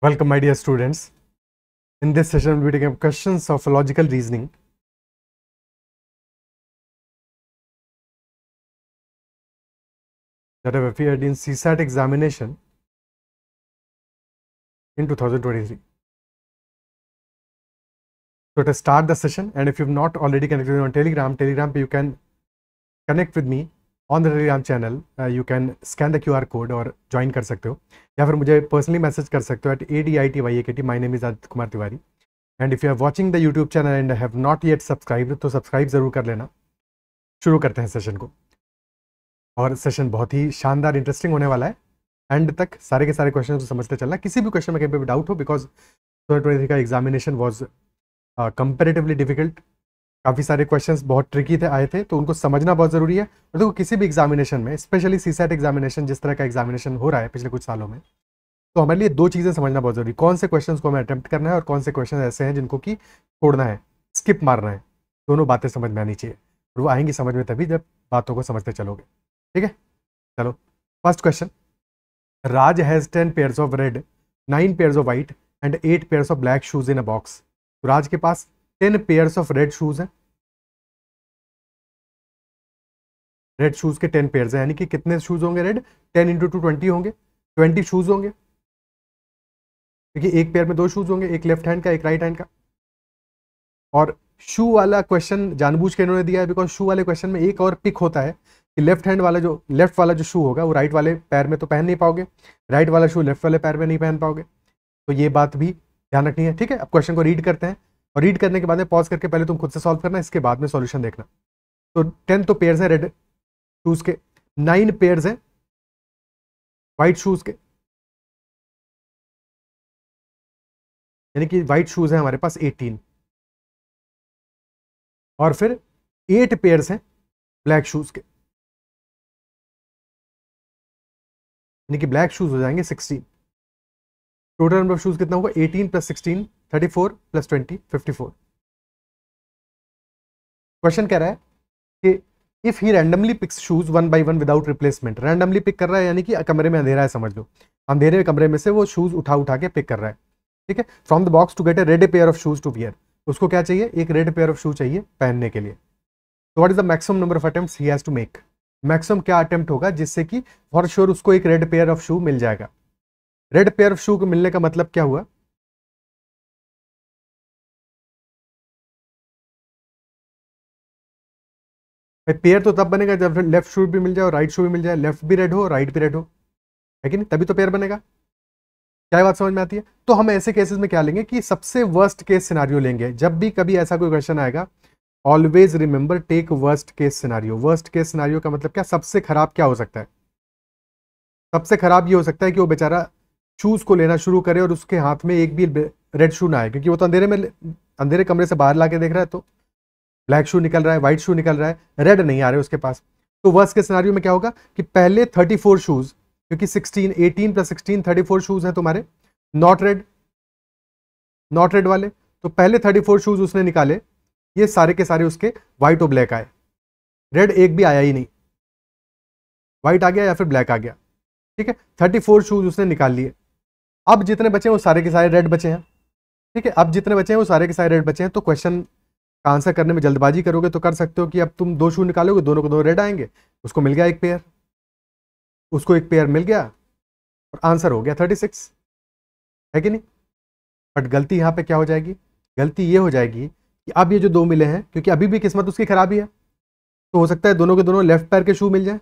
Welcome my dear students. In this session we will be taking up questions of logical reasoning. that have appeared in CSAT examination in 2023. So to start the session and if you've not already connected on Telegram, Telegram you can connect with me on the Telegram channel you can scan the Q R code और join कर सकते हो या फिर मुझे personally message कर सकते हो at A D I T Y A K T my name is Aditya Kumar Tiwari and if you are watching the YouTube channel and have not yet subscribe तो सब्सक्राइब ज़रूर कर लेना शुरू करते हैं सेशन को और सेशन बहुत ही शानदार इंटरेस्टिंग होने वाला है एंड तक सारे के सारे क्वेश्चन को समझते चलना किसी भी क्वेश्चन में कहीं पर डाउट हो बिकॉज ट्वेंटी ट्वेंटी थ्री का एग्जामिनेशन वॉज कंपेरेटिवली डिफिकल्ट काफ़ी सारे क्वेश्चन बहुत ट्रिकी थे आए थे तो उनको समझना बहुत ज़रूरी है और देखो किसी भी एग्जामिनेशन में स्पेशली सी सेट एग्जामिनेशन जिस तरह का एग्जामिनेशन हो रहा है पिछले कुछ सालों में तो हमारे लिए दो चीज़ें समझना बहुत ज़रूरी कौन से क्वेश्चन को हमें अटैम्प्ट करना है और कौन से क्वेश्चन ऐसे हैं जिनको कि छोड़ना है स्किप मारना है दोनों बातें समझ में आनी चाहिए और वो आएंगी समझ में तभी जब बातों को समझते चलोगे ठीक है चलो first question Raj has ten pairs of red nine pairs of white and eight pairs of black shoes in a box Raj के पास ten pairs of red shoes हैं रेड शूज़ के टेन पेयर्स हैं यानी कि कितने शूज़ होंगे red ten into two twenty होंगे ट्वेंटी शूज़ होंगे क्योंकि एक पेयर में दो शूज़ होंगे एक लेफ्ट हैंड का एक राइट हैंड का और शू वाला क्वेश्चन जानबूझ के इन्होंने दिया है बिकॉज शू वाले क्वेश्चन में एक और पिक होता है कि लेफ्ट हैंड वाला जो लेफ्ट वाला जो शू होगा वो राइट वाले पैर में तो पहन नहीं पाओगे राइट वाला शू लेफ्ट वाले पैर में नहीं पहन पाओगे तो ये बात भी ध्यान रखनी है ठीक है अब क्वेश्चन को रीड करते हैं और रीड करने के बाद में पॉज करके पहले तुम खुद से सॉल्व करना इसके बाद में सॉल्यूशन देखना तो टेन तो पेयर्स हैं रेड शूज़ के नाइन पेयर्स हैं वाइट शूज़ के यानी कि वाइट शूज़ हैं हमारे पास एटीन और फिर एट पेयर्स हैं ब्लैक शूज़ के यानी कि ब्लैक शूज़ हो जाएंगे sixteen total number of shoes कितना होगा eighteen plus sixteen thirty four plus twenty fifty four question कह रहा है कि if he randomly picks shoes one by one without replacement randomly pick कर रहा है यानी कि कमरे में अंधेरा है समझ लो अंधेरे कमरे में से वो शूज़ उठा उठा के पिक कर रहा है ठीक है from the box to get a red pair of shoes to wear उसको क्या चाहिए एक रेड पेयर ऑफ शूज़ चाहिए पहनने के लिए तो what is the maximum number of attempt he has to make maximum क्या अटेम्प्ट होगा जिससे कि फॉर श्योर उसको एक रेड पेयर ऑफ शू मिल जाएगा रेड पेयर ऑफ शू को मिलने का मतलब क्या हुआ भाई पेयर तो तब बनेगा जब लेफ्ट शू भी मिल जाए और राइट शू भी मिल जाए लेफ्ट भी रेड हो राइट भी रेड हो है कि नहीं तभी तो पेयर बनेगा क्या बात समझ में आती है तो हम ऐसे केसेस में क्या लेंगे कि सबसे वर्स्ट केस सिनारियो लेंगे जब भी कभी ऐसा कोई क्वेश्चन आएगा always remember take worst case scenario worst case scenario का मतलब क्या सबसे खराब क्या हो सकता है सबसे खराब ये हो सकता है कि वो बेचारा शूज को लेना शुरू करे और उसके हाथ में एक भी रेड शू ना आए क्योंकि वो तो अंधेरे में अंधेरे कमरे से बाहर ला के देख रहा है तो ब्लैक शू निकल रहा है व्हाइट शू निकल रहा है रेड नहीं आ रहे उसके पास तो वर्स के सिनारियों में क्या होगा कि पहले 34 शूज क्योंकि 16 18 प्लस 16 34 शूज हैं तुम्हारे नॉट रेड नॉट रेड वाले तो पहले 34 शूज उसने निकाले ये सारे के सारे उसके व्हाइट और ब्लैक आए रेड एक भी आया ही नहीं व्हाइट आ गया या फिर ब्लैक आ गया ठीक है थर्टी फोर शूज उसने निकाल लिए अब जितने बचे हैं वो सारे के सारे रेड बचे हैं ठीक है अब जितने बचे हैं वो सारे के सारे रेड बचे हैं तो क्वेश्चन आंसर करने में जल्दबाजी करोगे तो कर सकते हो कि अब तुम दो शू निकालोगे दोनों को दो रेड आएंगे उसको मिल गया एक पेयर उसको एक पेयर मिल गया और आंसर हो गया थर्टी सिक्स है कि नहीं बट गलती यहाँ पे क्या हो जाएगी गलती ये हो जाएगी कि अब ये जो दो मिले हैं क्योंकि अभी भी किस्मत उसकी खराबी है तो हो सकता है दोनों के दोनों लेफ्ट पैर के शू मिल जाए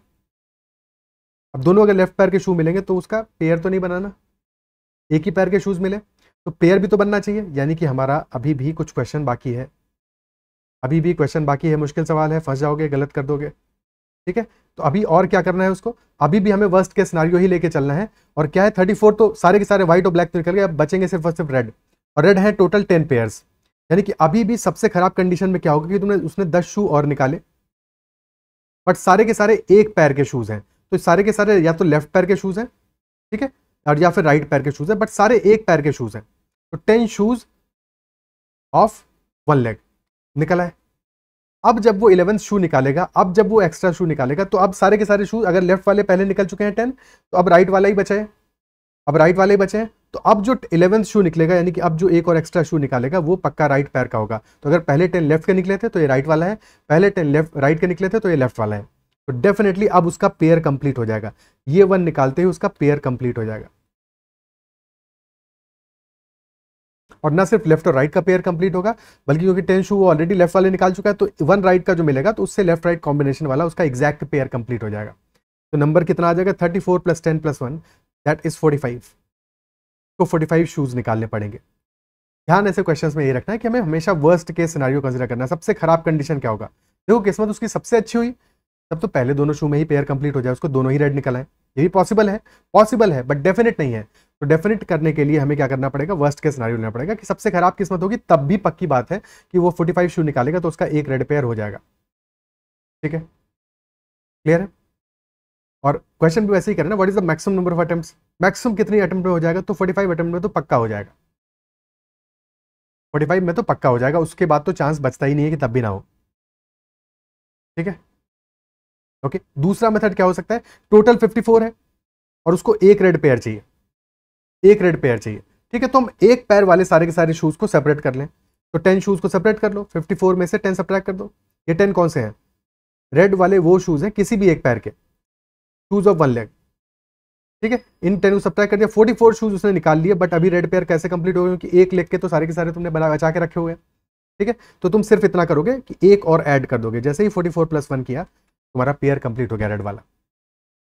अब दोनों अगर लेफ्ट पैर के शू मिलेंगे तो उसका पेयर तो नहीं बनाना एक ही पैर के शूज़ मिले तो पेयर भी तो बनना चाहिए यानी कि हमारा अभी भी कुछ क्वेश्चन बाकी है अभी भी क्वेश्चन बाकी है मुश्किल सवाल है फंस जाओगे गलत कर दोगे ठीक है तो अभी और क्या करना है उसको अभी भी हमें वर्स्ट के स्नारियो ही लेके चलना है और क्या है थर्टी फोर तो सारे के सारे व्हाइट और ब्लैक तो निकल गए अब बचेंगे सिर्फ और सिर्फ रेड और रेड है टोटल टेन पेयर्स यानी कि अभी भी सबसे खराब कंडीशन में क्या होगा कि तुमने उसने दस शू और निकाले बट सारे के सारे एक पैर के शूज़ हैं तो सारे के सारे या तो लेफ्ट पैर के शूज़ हैं ठीक है और या फिर राइट पैर के शूज़ हैं बट सारे एक पैर के शूज़ हैं तो ten shoes of one leg निकला है अब जब वो इलेवंथ शू निकालेगा अब जब वो एक्स्ट्रा शू निकालेगा तो अब सारे के सारे शू अगर लेफ्ट वाले पहले निकल चुके हैं टेन तो अब राइट वाला ही बचे अब राइट वाले ही बचे तो अब जो इलेवंथ शू निकलेगा यानी कि अब जो एक और एक्स्ट्रा शू निकालेगा वो पक्का राइट पैर का होगा तो अगर पहले टेन लेफ्ट के निकले थे तो ये राइट वाला है पहले टेन लेफ्ट राइट के निकले थे तो ये लेफ्ट वाला है तो डेफिनेटली अब उसका पेयर कंप्लीट हो जाएगा ये वन निकालते ही उसका पेयर कंप्लीट हो जाएगा और ना सिर्फ लेफ्ट और राइट का पेयर कंप्लीट होगा बल्कि क्योंकि टेन शू वो ऑलरेडी लेफ्ट वाले निकाल चुका है तो वन राइट right का जो मिलेगा तो उससे लेफ्ट राइट कॉम्बिनेशन वाला उसका एक्जैक्ट पेयर कंप्लीट हो जाएगा तो नंबर कितना आ जाएगा thirty four plus ten plus one that is forty five तो फोर्टी फाइव शूज़ निकालने पड़ेंगे ध्यान ऐसे क्वेश्चन में ये रखना है कि हमें हमेशा वर्स्ट केस सिनारियो कंसिडर करना है सबसे खराब कंडीशन क्या होगा देखो किस्मत उसकी सबसे अच्छी हुई तब तो पहले दोनों शू में ही पेयर कंप्लीट हो जाए उसको दोनों ही रेड निकलाएं ये भी पॉसिबल है पॉसिबल है बट डेफिनेट नहीं है तो डेफिनेट करने के लिए हमें क्या करना पड़ेगा वर्स्ट के सिनारियो लेना पड़ेगा कि सबसे खराब किस्मत होगी तब भी पक्की बात है कि वो फोर्टी फाइव शू निकालेगा तो उसका एक रेड पेयर हो जाएगा ठीक है क्लियर है और क्वेश्चन भी वैसे ही करें ना what is the maximum number of attempt maximum कितनी अटेम्प्ट हो जाएगा तो फोर्टी फाइव अटेम्प्ट में तो पक्का हो जाएगा फाइव में तो पक्का हो जाएगा उसके बाद तो चांस बचता ही नहीं है कि तब भी ना हो ठीक है ओके दूसरा मेथड क्या हो सकता है टोटल 54 है और उसको एक रेड पेयर चाहिए एक रेड पेयर चाहिए ठीक है तो हम एक पैर वाले सारे के सारे शूज़ को सेपरेट कर लें तो टेन शूज़ को सेपरेट कर लो फिफ्टी फोर में से टेन सेपरेट कर दो ये टेन कौन से हैं रेड वाले वो शूज़ हैं किसी भी एक पैर के शूज़ ऑफ वन लेग ठीक है इन टेन को सप्लाई कर दिया फोर्टी फोर शूज़ उसने निकाल लिए बट अभी रेड पेयर कैसे कंप्लीट हो गए क्योंकि एक लेग के तो सारे के सारे तुमने बना बचा के रखे हुए हैं ठीक है तो तुम सिर्फ इतना करोगे कि एक और ऐड कर दोगे जैसे ही फोर्टी फोर प्लस वन किया तुम्हारा पेयर कंप्लीट हो गया रेड वाला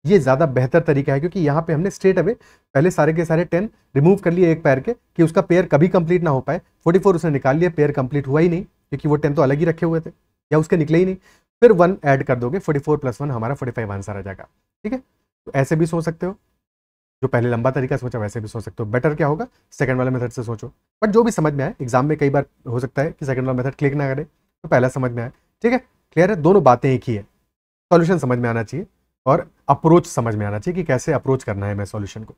ये ज़्यादा बेहतर तरीका है क्योंकि यहाँ पे हमने स्ट्रेट अवे पहले सारे के सारे टेन रिमूव कर लिए एक पैर के कि उसका पेयर कभी कंप्लीट ना हो पाए फोर्टी फोर उसने निकाल लिया पेयर कंप्लीट हुआ ही नहीं क्योंकि वो टेन तो अलग ही रखे हुए थे या उसके निकले ही नहीं फिर वन ऐड कर दोगे फोर्टी फोर प्लस वन हमारा फोर्टी फाइव आंसर आ जाएगा ठीक है तो ऐसे भी सोच सकते हो जो पहले लंबा तरीका सोचा वैसे भी सोच सकते हो बेटर क्या होगा सेकंड वाला मेथड से सोचो बट जो भी समझ में आए एग्जाम में कई बार हो सकता है कि सेकंड वाला मेथड क्लिक ना करे तो पहला समझ में आए ठीक है क्लियर है दोनों बातें एक ही है सोल्यूशन समझ में आना चाहिए और अप्रोच समझ में आना चाहिए कि कैसे अप्रोच करना है मैं सॉल्यूशन को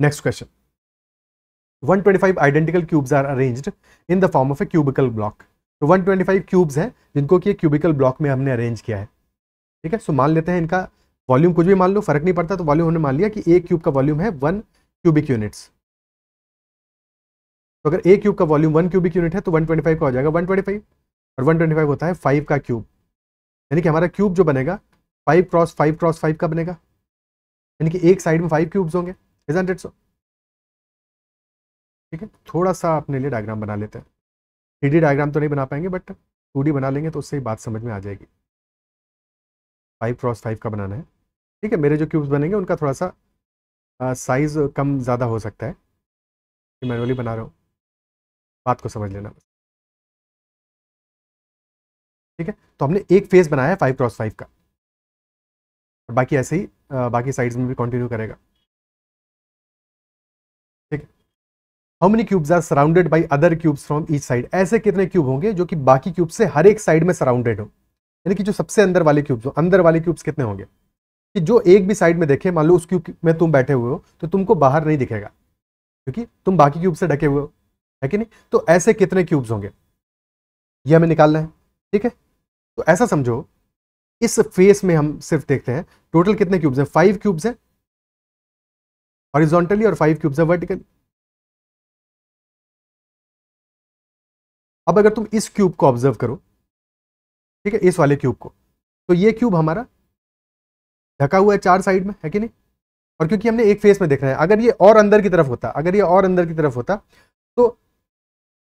next question 125 twenty identical cubes are arranged in the form of a cubical block तो 125 क्यूब्स हैं जिनको कि क्यूबिकल ब्लॉक में हमने अरेंज किया है ठीक है सो मान लेते हैं इनका वॉल्यूम कुछ भी मान लो फर्क नहीं पड़ता तो वॉल्यूम हमने मान लिया कि एक क्यूब का वॉल्यूम है वन क्यूबिक यूनिट्स तो अगर ए क्यूब का वॉल्यूम वन क्यूबिक यूनिट है तो 125 का हो जाएगा 125 और 125 होता है फाइव का क्यूब यानी कि हमारा क्यूब जो बनेगा five cross five cross five का बनेगा यानी कि एक साइड में फाइव क्यूब्स होंगे इज हंड्रेड सो ठीक है थोड़ा सा अपने लिए डायग्राम बना लेते हैं थ्री डी डायग्राम तो नहीं बना पाएंगे बट टू डी बना लेंगे तो उससे बात समझ में आ जाएगी फाइव क्रॉस फाइव का बनाना है ठीक है मेरे जो क्यूब्स बनेंगे उनका थोड़ा सा साइज़ कम ज़्यादा हो सकता है कि मैनुअली बना रहा हूँ बात को समझ लेना बस ठीक है तो हमने एक फेज़ बनाया है फाइव क्रॉस फाइव का और बाकी ऐसे ही बाकी साइड्स में भी कंटिन्यू करेगा ठीक how many cubes are surrounded by other cubes from each side ऐसे कितने क्यूब होंगे जो कि बाकी क्यूब से हर एक साइड में सराउंडेड हो यानी कि जो सबसे अंदर वाले क्यूब्स हो अंदर वाले क्यूब्स कितने होंगे कि जो एक भी साइड में देखे मान लो उस क्यूब में तुम बैठे हुए हो तो तुमको बाहर नहीं दिखेगा क्योंकि तुम बाकी क्यूब से ढके हुए हो है कि नहीं तो ऐसे कितने क्यूब्स होंगे ये हमें निकालना है ठीक है तो ऐसा समझो इस फेस में हम सिर्फ देखते हैं टोटल कितने क्यूब्स हैं फाइव क्यूब्स हैं हॉरिजॉन्टली और फाइव क्यूब्स है वर्टिकली अब अगर तुम इस क्यूब को ऑब्जर्व करो ठीक है इस वाले क्यूब को तो ये क्यूब हमारा ढका हुआ है चार साइड में है कि नहीं और क्योंकि हमने एक फेस में देखना है अगर ये और अंदर की तरफ होता अगर ये और अंदर की तरफ होता तो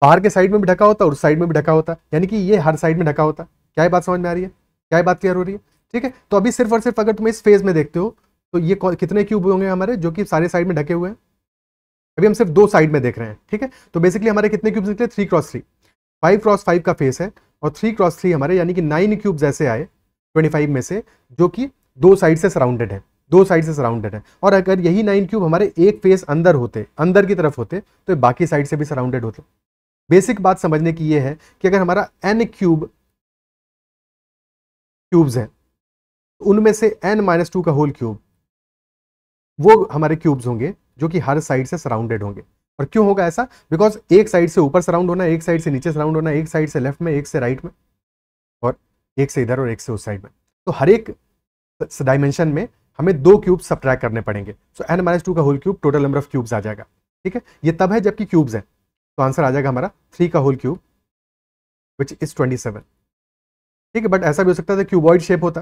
बाहर के साइड में भी ढका होता और उस साइड में भी ढका होता यानी कि ये हर साइड में ढका होता क्या ये बात समझ में आ रही है क्या बात क्लियर हो रही है ठीक है तो अभी सिर्फ और सिर्फ अगर तुम इस फेज में देखते हो तो ये कितने क्यूब होंगे हमारे जो कि सारे साइड में ढके हुए हैं अभी हम सिर्फ दो साइड में देख रहे हैं ठीक है तो बेसिकली हमारे कितने क्यूब्स निकले three cross three five cross five का फेस है और थ्री क्रॉस थ्री हमारे यानी कि नाइन क्यूब्स ऐसे आए ट्वेंटी फाइव में से जो कि दो साइड से सराउंडेड है दो साइड से सराउंडेड है और अगर यही नाइन क्यूब हमारे एक फेस अंदर होते अंदर की तरफ होते तो बाकी साइड से भी सराउंडेड होते बेसिक बात समझने की ये है कि अगर हमारा एन क्यूब क्यूब्स हैं उनमें से एन माइनस टू का होल क्यूब वो हमारे क्यूब्स होंगे जो कि हर साइड से सराउंडेड होंगे और क्यों होगा ऐसा बिकॉज एक साइड से ऊपर सराउंड होना एक साइड से नीचे सराउंड होना एक साइड से लेफ्ट में एक से राइट में और एक से इधर और एक से उस साइड में तो हर एक डायमेंशन में हमें दो क्यूब सब्ट्रैक्ट करने पड़ेंगे सो एन माइनस टू का whole cube total number of cubes आ जाएगा ठीक है ये तब है जबकि क्यूब्स हैं तो आंसर आ जाएगा हमारा थ्री का whole cube which is twenty seven ठीक है बट ऐसा भी हो सकता था क्यूबॉइड शेप होता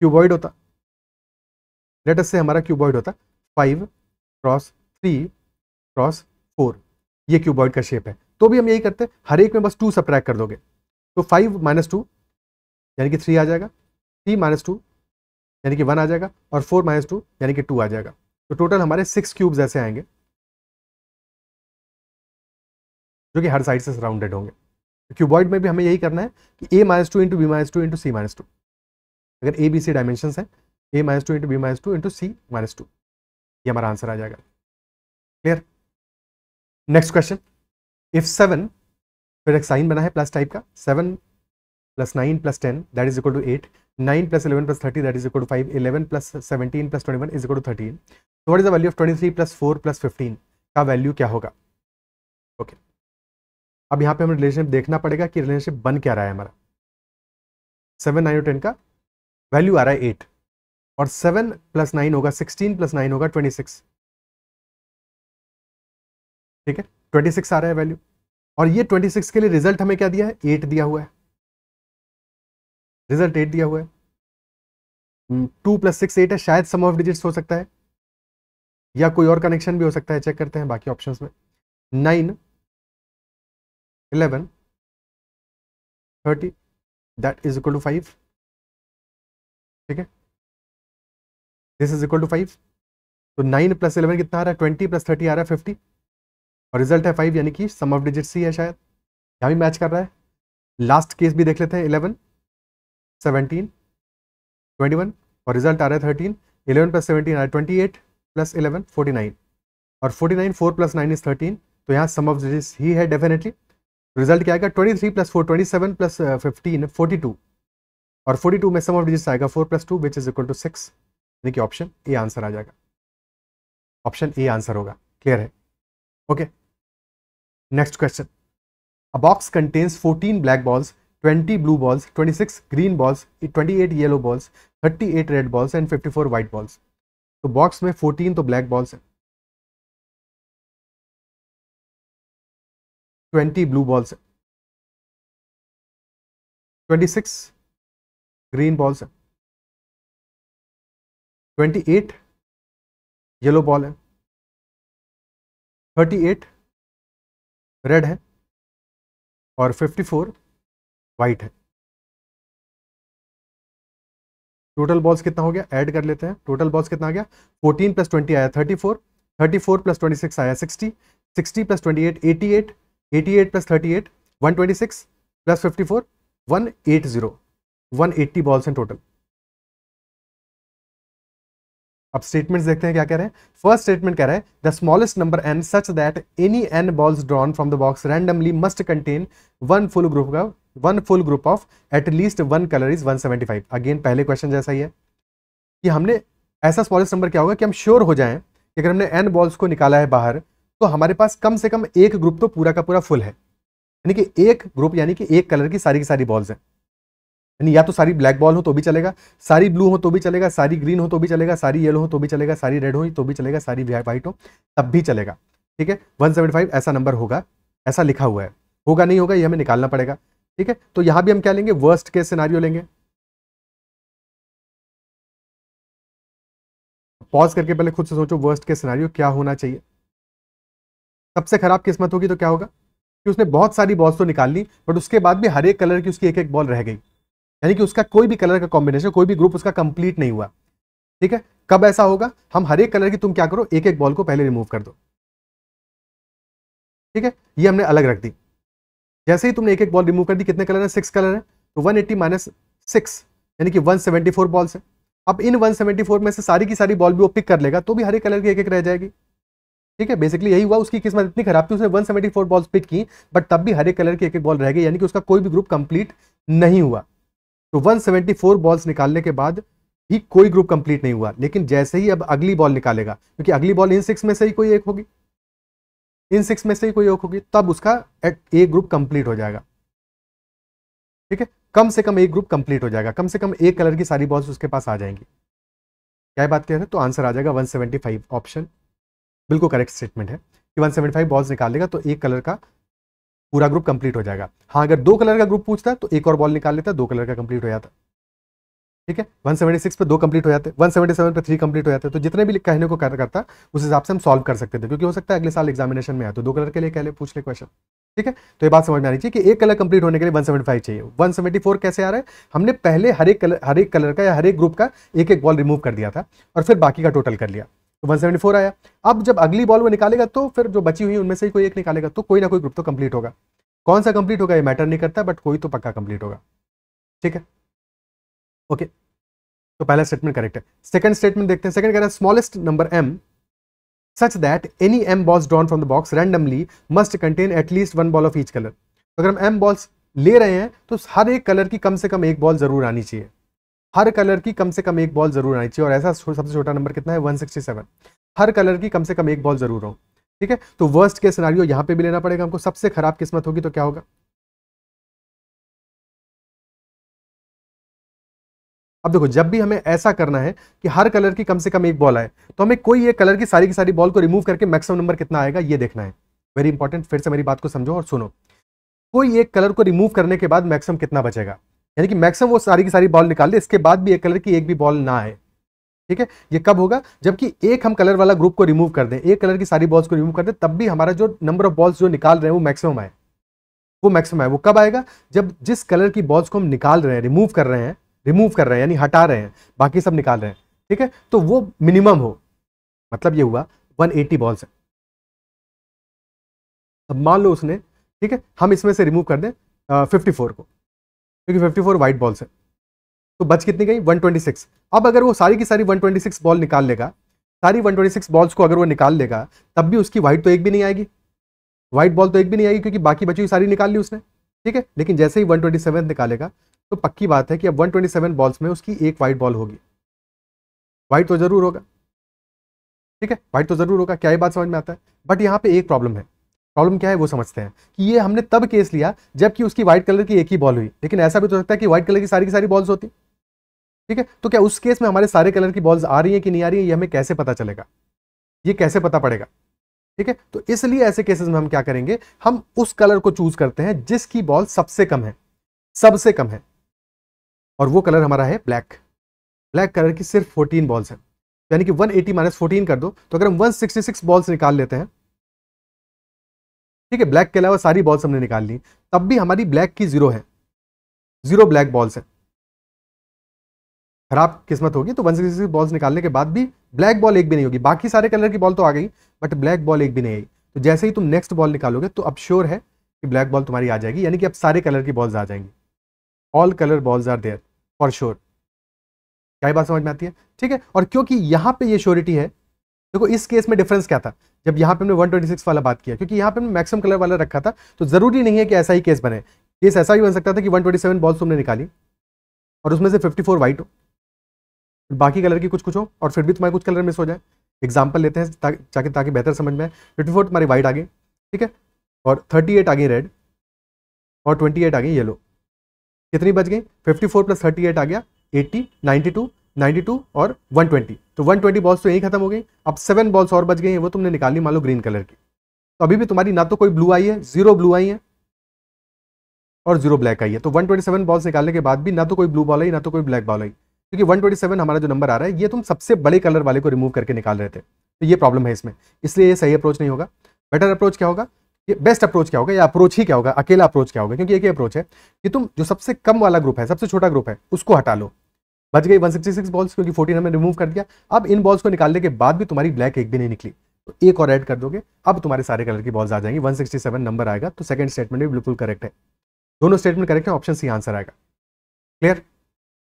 क्यूबॉइड होता लेटस से हमारा क्यूबॉइड होता five cross three cross four ये क्यूबॉइड का शेप है तो भी हम यही करते हैं हर एक में बस टू सप्रैक कर दोगे तो फाइव माइनस टू यानी कि थ्री आ जाएगा थ्री माइनस टू यानी कि वन आ जाएगा और फोर माइनस टू यानी कि टू आ जाएगा तो टोटल हमारे सिक्स क्यूब्स ऐसे आएंगे जो कि हर साइड से सराउंडेड होंगे क्यूबॉइड में भी हमें यही करना है कि A minus two into B minus two into C minus two अगर ए बी सी डायमेंशन है A minus two into B minus two into C minus two ये हमारा आंसर आ जाएगा clear next question if seven फिर एक sign बना है प्लस टाइप का seven plus nine plus ten that is equal to eight nine plus eleven plus thirty that is equal to five eleven plus seventeen plus twenty one is equal to thirteen what is the value of twenty three plus four plus fifteen का value क्या होगा okay okay. अब यहाँ पे हमें relationship देखना पड़ेगा कि रिलेशनशिप बन क्या रहा है हमारा सेवन नाइन और टेन का वैल्यू आ रहा है एट और सेवन प्लस नाइन होगा सिक्सटीन प्लस नाइन होगा ट्वेंटी सिक्स ठीक है ट्वेंटी सिक्स आ रहा है वैल्यू और ये ट्वेंटी सिक्स के लिए रिजल्ट हमें क्या दिया है एट दिया हुआ है रिजल्ट एट दिया हुआ है टू प्लस सिक्स एट है शायद सम ऑफ डिजिट्स हो सकता है या कोई और कनेक्शन भी हो सकता है चेक करते हैं बाकी ऑप्शंस में nine 11 30 that is equal to 5 ठीक है this is equal to five तो नाइन प्लस इलेवन कितना आ रहा है ट्वेंटी प्लस थर्टी आ रहा है फिफ्टी और रिजल्ट है फाइव यानी कि सम ऑफ डिजिट सी है शायद यहाँ भी मैच कर रहा है लास्ट केस भी देख लेते हैं इलेवन सेवनटीन ट्वेंटी वन और रिजल्ट आ रहा है थर्टीन इलेवन प्लस सेवनटीन आ रहा है twenty eight plus eleven forty nine और forty nine four plus nine is thirteen तो यहाँ सम ऑफ डिजिट्स ही है डेफिनेटली रिजल्ट क्या आएगा twenty three plus four twenty seven plus fifteen forty two और फोर्टी टू में सम ऑफ डिजिट्स आएगा four plus two which is equal to six यानी कि ऑप्शन ए आंसर आ जाएगा ऑप्शन ए आंसर होगा क्लियर है okay next question a box contains 14 black balls 20 blue balls 26 green balls 28 yellow balls 38 red balls and 54 white balls तो box में 14 तो black balls हैं ट्वेंटी ब्लू बॉल्स है twenty six green balls है twenty eight yellow ball है thirty eight red है और fifty four white है टोटल बॉल्स कितना हो गया ऐड कर लेते हैं टोटल बॉल्स कितना आ गया फोर्टीन प्लस ट्वेंटी आया thirty four thirty four plus twenty six आया sixty sixty plus twenty eight eighty eight eighty eight plus thirty eight one twenty six plus fifty four one eight zero one eighty balls in total अब statements देखते हैं क्या कह रहे हैं first statement कह रहा है the smallest number N such that any N balls drawn from the box randomly must contain one full group का one full group of at least one colour is 175 again पहले question जैसा ही है कि हमने ऐसा स्मॉलेस्ट नंबर क्या होगा कि हम श्योर हो जाएं कि अगर हमने एन बॉल्स को निकाला है बाहर तो हमारे पास कम से कम एक ग्रुप तो पूरा का पूरा फुल है यानी कि एक ग्रुप यानी कि एक कलर की सारी की सारी बॉल्स हैं यानी या तो सारी ब्लैक बॉल हो तो भी चलेगा सारी ब्लू हो तो भी चलेगा सारी ग्रीन हो तो भी चलेगा सारी येलो हो तो भी चलेगा सारी रेड हो तो भी चलेगा सारी व्हाइट हो तब भी चलेगा ठीक है वन ऐसा नंबर होगा ऐसा लिखा हुआ है होगा नहीं होगा ये हमें निकालना पड़ेगा ठीक है तो यहाँ भी हम क्या लेंगे वर्स्ट केस सिनारियो लेंगे पॉज करके पहले खुद से सोचो वर्स्ट केस सिनारियो क्या होना चाहिए सबसे खराब किस्मत होगी तो क्या होगा कि उसने बहुत सारी बॉल्स तो निकाल ली बट उसके बाद भी हर एक कलर की उसकी एक एक बॉल रह गई यानी कि उसका कोई भी कलर का कॉम्बिनेशन कोई भी ग्रुप उसका कंप्लीट नहीं हुआ ठीक है कब ऐसा होगा हम हर एक कलर की तुम क्या करो एक एक बॉल को पहले रिमूव कर दो ठीक है ये हमने अलग रख दी जैसे ही तुमने एक एक बॉल रिमूव कर दी कितने कलर है सिक्स कलर है तो वन एट्टी माइनस सिक्स यानी कि वन सेवेंटी फोर बॉल्स है अब इन वन सेवेंटी फोर में से सारी की सारी बॉल भी वो पिक कर लेगा तो भी हर एक कलर की एक एक रह जाएगी ठीक है बेसिकली यही हुआ उसकी किस्मत इतनी खराब थी उसने 174 बॉल्स पिक की बट तब भी हरे कलर की एक एक बॉल रह गई यानी कि उसका कोई भी ग्रुप कंप्लीट नहीं हुआ तो 174 बॉल्स निकालने के बाद भी कोई ग्रुप कंप्लीट नहीं हुआ लेकिन जैसे ही अब अगली बॉल निकालेगा क्योंकि अगली बॉल इन सिक्स में से ही कोई एक होगी इन सिक्स में से ही कोई एक होगी तब उसका एक ग्रुप कंप्लीट हो जाएगा ठीक है कम से कम एक ग्रुप कंप्लीट हो जाएगा कम से कम एक कलर की सारी बॉल्स उसके पास आ जाएंगी क्या बात कह रहे हैं तो आंसर आ जाएगा 175 ऑप्शन बिल्कुल करेक्ट स्टेटमेंट है कि 175 बॉल्स निकाल लेगा तो एक कलर का पूरा ग्रुप कंप्लीट हो जाएगा हाँ अगर दो कलर का ग्रुप पूछता तो एक और बॉल निकाल लेता दो कलर का कंप्लीट हो जाता ठीक है 176 पे दो कंप्लीट हो जाते 177 पे थ्री कंप्लीट हो जाते तो जितने भी कहने को कर करता उस हिसाब से हम सॉल्व कर सकते थे क्योंकि हो सकता है अगले साल एग्जामिनेशन में आया तो दो कलर के लिए कहले पूछ ले क्वेश्चन ठीक है तो ये बात समझ में आनी चाहिए कि एक कलर कंप्लीट होने के लिए 175 चाहिए 174 कैसे आ रहा है हमने पहले हर एक कलर हर एक कलर का या हर एक ग्रुप का एक एक बॉल रिमूव कर दिया था और फिर बाकी का टोटल कर लिया तो 174 आया अब जब अगली बॉल वो निकालेगा तो फिर जो बची हुई उनमें से कोई एक निकालेगा तो कोई ना कोई ग्रुप तो कंप्लीट होगा कौन सा कंप्लीट होगा ये मैटर नहीं करता बट कोई तो पक्का कंप्लीट होगा ठीक है ओके तो पहला स्टेटमेंट करेक्ट है सेकंड स्टेटमेंट देखते हैं सेकंड कह रहा है smallest number M such that any M balls drawn from the box randomly must contain at least one ball of each colour अगर हम एम बॉल्स ले रहे हैं तो हर एक कलर की कम से कम एक बॉल जरूर आनी चाहिए हर कलर की कम से कम एक बॉल जरूर आनी चाहिए और ऐसा सबसे छोटा नंबर कितना है 167 हर कलर की कम से कम एक बॉल जरूर हो ठीक है तो वर्स्ट के सिनारियो यहां पे भी लेना पड़ेगा हमको सबसे खराब किस्मत होगी तो क्या होगा अब देखो जब भी हमें ऐसा करना है कि हर कलर की कम से कम एक बॉल आए तो हमें कोई एक कलर की सारी की सारी बॉल को रिमूव करके मैक्सिमम नंबर कितना आएगा ये देखना है वेरी इंपॉर्टेंट फिर से मेरी बात को समझो और सुनो कोई एक कलर को रिमूव करने के बाद मैक्सिमम कितना बचेगा यानी कि मैक्सिमम वो सारी की सारी बॉल निकाल दे इसके बाद भी एक कलर की एक भी बॉल ना आए ठीक है ये कब होगा जबकि एक हम कलर वाला ग्रुप को रिमूव कर दें एक कलर की सारी बॉल्स को रिमूव कर दें तब भी हमारा जो नंबर ऑफ बॉल्स जो निकाल रहे हैं वो मैक्सिमम आए वो मैक्सिमम आए वो कब आएगा जब जिस कलर की बॉल्स को हम निकाल रहे हैं रिमूव कर रहे हैं रिमूव कर रहे हैं यानी हटा रहे हैं बाकी सब निकाल रहे हैं ठीक है तो वो मिनिमम हो मतलब ये हुआ एटी बॉल्स है अब मान लो उसने ठीक है हम इसमें से रिमूव कर दें फिफ्टी फोर को क्योंकि 54 वाइट बॉल्स है तो बच कितनी गई 126 अब अगर वो सारी की सारी 126 बॉल निकाल लेगा सारी 126 बॉल्स को अगर वो निकाल लेगा तब भी उसकी वाइट तो एक भी नहीं आएगी वाइट बॉल तो एक भी नहीं आएगी क्योंकि बाकी बची हुई सारी निकाल ली उसने ठीक है लेकिन जैसे ही सेवन निकालेगा तो पक्की बात है कि अब सेवन बॉल्स में उसकी एक वाइट बॉल होगी वाइट तो जरूर होगा ठीक है वाइट तो जरूर होगा क्या ये बात समझ में आता है बट यहाँ पे एक प्रॉब्लम है प्रॉब्लम क्या है वो समझते हैं कि ये हमने तब केस लिया जबकि उसकी व्हाइट कलर की एक ही बॉल हुई लेकिन ऐसा भी तो सकता है कि व्हाइट कलर की सारी की सारी बॉल्स होती ठीक है तो क्या उस केस में हमारे सारे कलर की बॉल्स आ रही है कि नहीं आ रही है ये हमें कैसे पता चलेगा ये कैसे पता पड़ेगा ठीक है तो इसलिए ऐसे केसेस में हम क्या करेंगे हम उस कलर को चूज करते हैं जिसकी बॉल सबसे कम है सबसे कम है और वो कलर हमारा है ब्लैक ब्लैक कलर की सिर्फ 14 बॉल्स है यानी कि 180 एटी माइनस फोर्टीन कर दो तो अगर हम 166 बॉल्स निकाल लेते हैं ठीक है ब्लैक के अलावा सारी बॉल्स हमने निकाल ली तब भी हमारी ब्लैक की जीरो है जीरो ब्लैक बॉल्स है खराब किस्मत होगी तो वन सिक्स बॉल्स निकालने के बाद भी ब्लैक बॉल एक भी नहीं होगी बाकी सारे कलर की बॉल तो आ गई बट ब्लैक बॉल एक भी नहीं आई तो जैसे ही तुम नेक्स्ट बॉल निकालोगे तो अब श्योर है कि ब्लैक बॉल तुम्हारी आ जाएगी यानी कि अब सारे कलर की बॉल्स आ जाएंगी all colour balls are there for sure क्या बात समझ में आती है ठीक है और क्योंकि यहां पे ये श्योरिटी है देखो इस केस में डिफरेंस क्या था जब यहाँ पे हमने 126 वाला बात किया क्योंकि यहाँ पे हमने मैक्सिमम कलर वाला रखा था तो जरूरी नहीं है कि ऐसा ही केस बने केस ऐसा भी बन सकता था कि 127 बॉल्स तुमने निकाली और उसमें से 54 वाइट हो बाकी कलर की कुछ कुछ हो और फिर भी तुम्हारे कुछ कलर मिस हो जाए एग्जाम्पल लेते हैं ताकि ताकि बेहतर समझ में आए फिफ्टी फोर तुम्हारी वाइट आ गई ठीक है और थर्टी एट आ गई रेड और ट्वेंटी एट आ गई येलो कितनी बच गई fifty four plus thirty eight आ गया एट्टी नाइन्टी टू 92 और 120 तो 120 बॉल्स तो यही खत्म हो गई अब सेवन बॉल्स और बच गई हैं वो तुमने निकाली मान लो ग्रीन कलर की तो अभी भी तुम्हारी ना तो कोई ब्लू आई है जीरो ब्लू आई है और जीरो ब्लैक आई है तो 127 बॉल्स निकालने के बाद भी ना तो कोई ब्लू बॉल आई ना तो कोई ब्लैक बॉल आई क्योंकि सेवन हमारा जो नंबर आ रहा है ये तुम सबसे बड़े कलर वाले को रिमूव करके निकाल रहे थे तो ये प्रॉब्लम है इसमें इसलिए ये सही अप्रोच नहीं होगा बेटर अप्रोच क्या होगा ये बेस्ट अप्रोच क्या होगा या अप्रोच ही क्या होगा अकेला अप्रोच क्या होगा क्योंकि एक ही अप्रोच है कि तुम जो सबसे कम वाला ग्रुप है सबसे छोटा ग्रुप है उसको हटा लो बच गई 166 बॉल्स क्योंकि 14 हमने रिमूव कर दिया अब इन बॉल्स को निकालने के बाद भी तुम्हारी ब्लैक एक भी नहीं निकली तो एक और ऐड कर दोगे अब तुम्हारे सारे कलर की बॉल्स आ जाएंगी 167 नंबर आएगा तो सेकंड स्टेटमेंट भी बिल्कुल करेक्ट है दोनों स्टेटमेंट करेक्ट है ऑप्शन सी आंसर आएगा क्लियर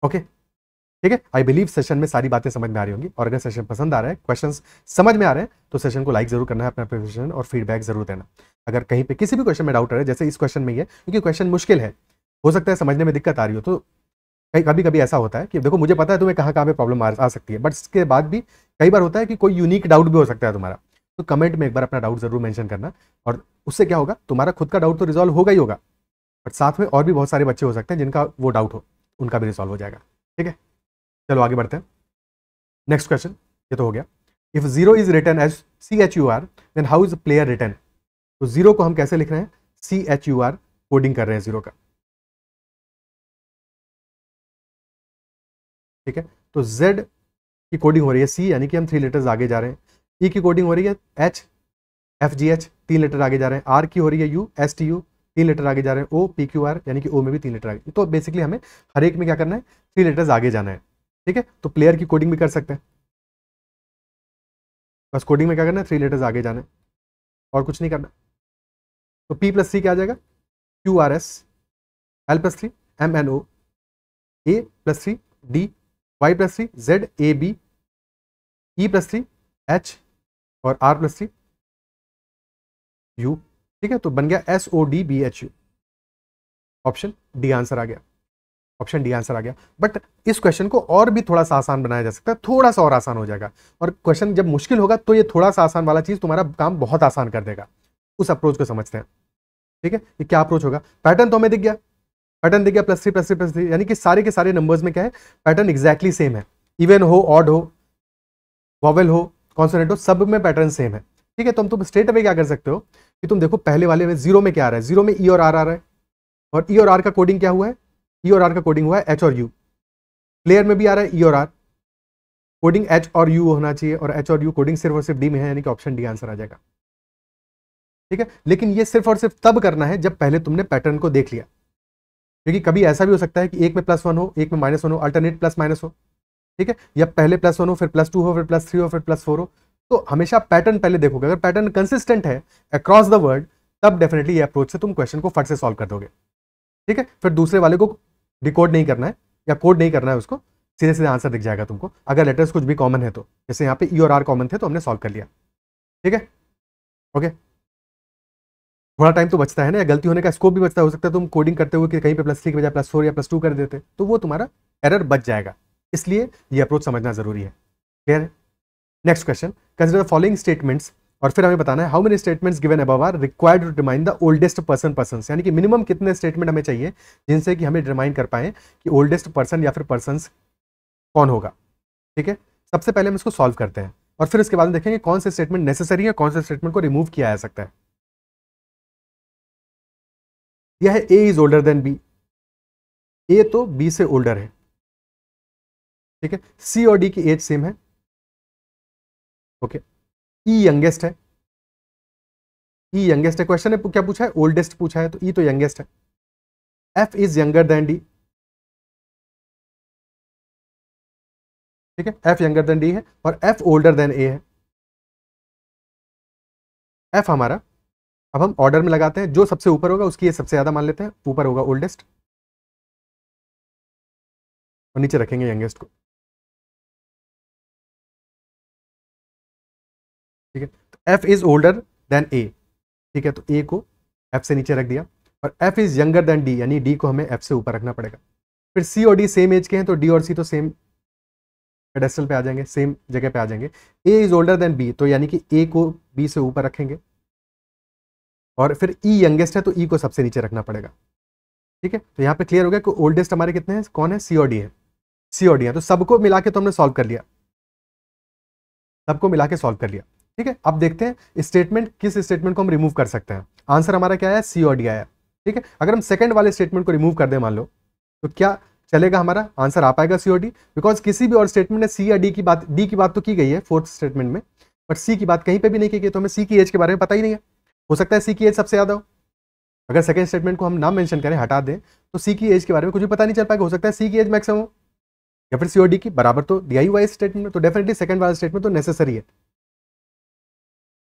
ओके ठीक है आई बिलीव सेशन में सारी बातें समझ में आ रही होंगी और अगर सेशन पसंद आ रहा है क्वेश्चन समझ में आ रहे हैं तो सेशन को लाइक जरूर करना है अपना प्रिपरेशन और फीडबैक जरूर देना अगर कहीं पर किसी भी क्वेश्चन में डाउट आ रहा है जैसे इस क्वेश्चन में ही है क्योंकि क्वेश्चन मुश्किल है हो सकता है समझने में दिक्कत आ रही हो तो कहीं कभी कभी ऐसा होता है कि देखो मुझे पता है तुम्हें कहाँ कहाँ पे प्रॉब्लम आ, सकती है बट इसके बाद भी कई बार होता है कि कोई यूनिक डाउट भी हो सकता है तुम्हारा तो कमेंट में एक बार अपना डाउट जरूर मेंशन करना और उससे क्या होगा तुम्हारा खुद का डाउट तो रिजॉल्व होगा ही होगा बट साथ में और भी बहुत सारे बच्चे हो सकते हैं जिनका वो डाउट हो उनका भी रिजॉल्व हो जाएगा ठीक है चलो आगे बढ़ते हैं नेक्स्ट क्वेश्चन ये तो हो गया if zero is return as C H U R then how is player return तो जीरो को हम कैसे लिख रहे हैं C H U R coding कर रहे हैं जीरो का ठीक है तो Z की कोडिंग हो रही है सी यानी कि हम थ्री लेटर्स आगे जा रहे हैं ई e की कोडिंग हो रही है एच एफ जी एच तीन लेटर आगे जा रहे हैं आर की हो रही है यू एस टी यू तीन लेटर आगे जा रहे हैं ओ पी क्यू आर यानी कि ओ में भी तीन लेटर आगे तो बेसिकली हमें हर एक में क्या करना है थ्री लेटर्स आगे जाना है ठीक है तो प्लेयर की कोडिंग भी कर सकते हैं बस कोडिंग में क्या करना है थ्री लेटर्स आगे जाना है और कुछ नहीं करना तो पी प्लस सी क्या आ जाएगा Q R S L plus three M N O A plus three D Y plus three Z A B E plus three H और आर प्लस थ्री यू ठीक है तो बन गया S O D B H U option D answer आ गया option D answer आ गया बट इस क्वेश्चन को और भी थोड़ा सा आसान बनाया जा सकता है थोड़ा सा और आसान हो जाएगा और क्वेश्चन जब मुश्किल होगा तो ये थोड़ा सा आसान वाला चीज़ तुम्हारा काम बहुत आसान कर देगा उस अप्रोच को समझते हैं ठीक है ये क्या अप्रोच होगा पैटर्न तो हमें दिख गया पैटर्न देखिए plus three plus three plus three यानी कि सारे के सारे नंबर्स में क्या है पैटर्न एग्जैक्टली सेम है इवन हो ऑड हो वॉवल हो कॉन्सोनेंट हो सब में पैटर्न सेम है ठीक है तो हम तुम स्ट्रेट अवे क्या कर सकते हो कि तुम देखो पहले वाले में जीरो में क्या आ रहा है जीरो में ई e और आर आ रहा है और ई e और आर का कोडिंग क्या हुआ है ई e और आर का कोडिंग हुआ है एच और यू प्लेयर में भी आ रहा है ई और आर कोडिंग एच और यू होना चाहिए और एच और यू कोडिंग सिर्फ और सिर्फ डी में है यानी कि ऑप्शन डी आंसर आ जाएगा ठीक है लेकिन ये सिर्फ और सिर्फ तब करना है जब पहले तुमने पैटर्न को देख लिया क्योंकि कभी ऐसा भी हो सकता है कि एक में प्लस वन हो एक में माइनस वन हो अल्टरनेट प्लस माइनस हो ठीक है या पहले प्लस वन हो फिर प्लस टू हो फिर प्लस थ्री हो फिर प्लस फोर हो तो हमेशा पैटर्न पहले देखोगे अगर पैटर्न कंसिस्टेंट है अक्रॉस द वर्ल्ड तब डेफिनेटली ये अप्रोच से तुम क्वेश्चन को फट से सॉल्व कर दोगे ठीक है फिर दूसरे वाले को डिकोड नहीं करना है या कोड नहीं करना है उसको सीधे सीधे आंसर दिख जाएगा तुमको अगर लेटर्स कुछ भी कॉमन है तो जैसे यहाँ पे ई e और आर कॉमन थे तो हमने सॉल्व कर लिया ठीक है ओके थोड़ा टाइम तो बचता है ना गलती होने का स्कोप भी बचता हो सकता है तुम कोडिंग करते हुए कि कहीं पे प्लस थ्री के बजाय प्लस फोर या प्लस टू कर देते तो वो तुम्हारा एरर बच जाएगा इसलिए ये अप्रोच समझना जरूरी है clear next question consider following statements और फिर हमें बताना है how many statements given above are required to determine the oldest person person यानी कि मिनिमम कितने स्टेटमेंट हमें चाहिए जिनसे कि हमें डिमाइन कर पाएं कि ओल्डेस्ट पर्सन या फिर पर्सन कौन होगा ठीक है सबसे पहले हम इसको सॉल्व करते हैं और फिर उसके बाद देखेंगे कौन से स्टेटमेंट नेसेसरी है कौन से स्टेटमेंट को रिमूव किया जा सकता है यह है A is older than B A तो बी से ओल्डर है ठीक है सी और डी की एज सेम है ओके ई यंगेस्ट है ई e यंगेस्ट है क्वेश्चन है क्या पूछा है ओल्डेस्ट पूछा है तो ई e तो यंगेस्ट है F is younger than D ठीक है एफ यंगर देन डी है और एफ ओल्डर देन ए है एफ हमारा अब हम ऑर्डर में लगाते हैं जो सबसे ऊपर होगा उसकी ये सबसे ज़्यादा मान लेते हैं ऊपर होगा ओल्डेस्ट और नीचे रखेंगे यंगेस्ट को ठीक है तो F is older than A ठीक है तो ए को एफ से नीचे रख दिया और F is younger than D यानी डी को हमें एफ से ऊपर रखना पड़ेगा फिर सी और डी सेम एज के हैं तो डी और सी तो सेम पेडेस्टल पे आ जाएंगे सेम जगह पे आ जाएंगे A is older than B तो यानी कि ए को बी से ऊपर रखेंगे और फिर ई e यंगेस्ट है तो ई e को सबसे नीचे रखना पड़ेगा ठीक है तो यहाँ पे क्लियर हो गया कि ओल्डेस्ट हमारे कितने हैं कौन है सी और डी है सी और डी है तो सबको मिला के तो हमने सॉल्व कर लिया सबको मिला के सॉल्व कर लिया ठीक है अब देखते हैं स्टेटमेंट किस स्टेटमेंट को हम रिमूव कर सकते हैं आंसर हमारा क्या आया सी और डी आया ठीक है अगर हम सेकेंड वाले स्टेटमेंट को रिमूव कर दें मान लो तो क्या चलेगा हमारा आंसर आ पाएगा सी और डी बिकॉज किसी भी और स्टेटमेंट में सी या डी की बात डी की बात तो की गई है फोर्थ स्टेटमेंट में बट सी की बात कहीं पर भी नहीं की गई तो हमें सी की एज के बारे में पता ही नहीं है हो सकता है सी की एज सबसे ज़्यादा हो अगर सेकेंड स्टेटमेंट को हम ना मेंशन करें हटा दें तो सी की एज के बारे में कुछ भी पता नहीं चल पाएगा हो सकता है सी की एज मैक्सिमम हो या फिर सीओडी की बराबर तो डी आई हुआ स्टेटमेंट में तो डेफिनेटली सेकंड वाला स्टेटमेंट तो नेसेसरी है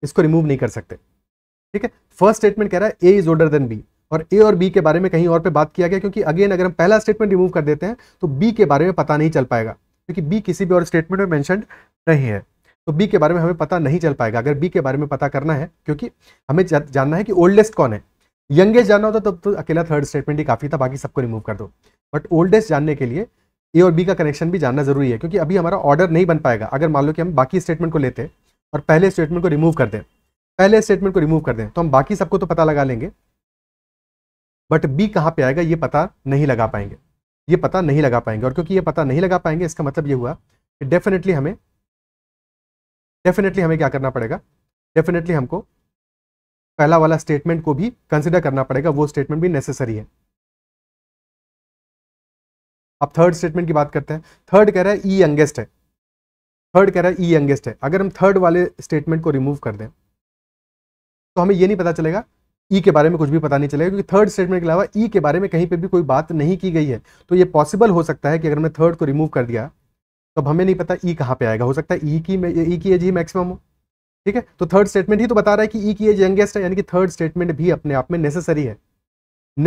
इसको रिमूव नहीं कर सकते ठीक है फर्स्ट स्टेटमेंट कह रहा है A is older than B और ए और बी के बारे में कहीं और पे बात किया गया क्योंकि अगेन अगर हम पहला स्टेटमेंट रिमूव कर देते हैं तो बी के बारे में पता नहीं चल पाएगा क्योंकि बी किसी भी और स्टेटमेंट में मैंशन नहीं है तो बी के बारे में हमें पता नहीं चल पाएगा अगर बी के बारे में पता करना है क्योंकि हमें जानना है कि ओल्डेस्ट कौन है यंगेस्ट जानना होता तो तब तो अकेला थर्ड स्टेटमेंट ही काफ़ी था बाकी सबको रिमूव कर दो बट ओल्डेस्ट जानने के लिए ए और बी का कनेक्शन भी जानना जरूरी है क्योंकि अभी हमारा ऑर्डर नहीं बन पाएगा अगर मान लो कि हम बाकी स्टेटमेंट को लेते और पहले स्टेटमेंट को रिमूव कर दें पहले स्टेटमेंट को रिमूव कर दें तो हम बाकी सबको तो पता लगा लेंगे बट बी कहाँ पे आएगा ये पता नहीं लगा पाएंगे ये पता नहीं लगा पाएंगे और क्योंकि ये पता नहीं लगा पाएंगे इसका मतलब ये हुआ कि डेफिनेटली हमें डेफिनेटली हमें क्या करना पड़ेगा डेफिनेटली हमको पहला वाला स्टेटमेंट को भी कंसिडर करना पड़ेगा वो स्टेटमेंट भी नेसेसरी है अब थर्ड स्टेटमेंट की बात करते हैं थर्ड कह रहा है ई e यंगेस्ट है थर्ड कह रहा है ई e यंगेस्ट है अगर हम थर्ड वाले स्टेटमेंट को रिमूव कर दें तो हमें ये नहीं पता चलेगा ई e के बारे में कुछ भी पता नहीं चलेगा क्योंकि थर्ड स्टेटमेंट के अलावा ई के बारे में कहीं पे भी कोई बात नहीं की गई है तो ये पॉसिबल हो सकता है कि अगर हमने थर्ड को रिमूव कर दिया तो अब हमें नहीं पता ई e कहाँ पे आएगा हो सकता है ई e की ई e की एज ही मैक्सिमम हो ठीक है तो थर्ड स्टेटमेंट ही तो बता रहा है कि ई की एज यंगेस्ट है यानी कि थर्ड स्टेटमेंट भी अपने आप में नेसेसरी है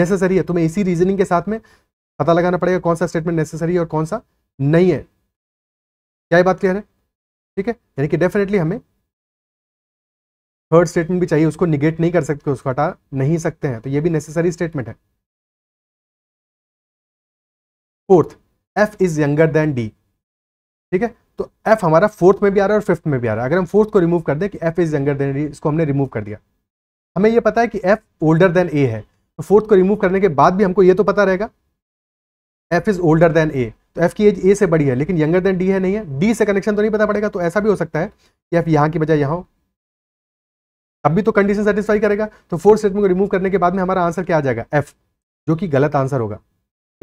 नेसेसरी है तुम्हें इसी रीजनिंग के साथ में पता लगाना पड़ेगा कौन सा स्टेटमेंट नेसेसरी है और कौन सा नहीं है क्या ये बात क्लियर है ठीक है यानी कि डेफिनेटली हमें थर्ड स्टेटमेंट भी चाहिए उसको निगेट नहीं कर सकते उसको हटा नहीं सकते हैं तो ये भी नेसेसरी स्टेटमेंट है fourth F is younger than D ठीक है तो एफ हमारा फोर्थ में भी आ रहा है और फिफ्थ में भी आ रहा है अगर हम फोर्थ को रिमूव कर दें कि एफ इज यंगर देन इसको हमने रिमूव कर दिया हमें यह पता है कि एफ ओल्डर देन ए है तो फोर्थ को रिमूव करने के बाद भी हमको ये तो पता रहेगा F is older than A तो एफ की एज ए से बड़ी है लेकिन यंगर देन डी है नहीं है डी से कनेक्शन तो नहीं पता पड़ेगा तो ऐसा भी हो सकता है कि एफ यहाँ की बजाय यहाँ हो भी तो कंडीशन सेटिस्फाई करेगा तो फोर्थ स्टेटमेंट को रिमूव करने के बाद में हमारा आंसर क्या आ जाएगा एफ जो कि गलत आंसर होगा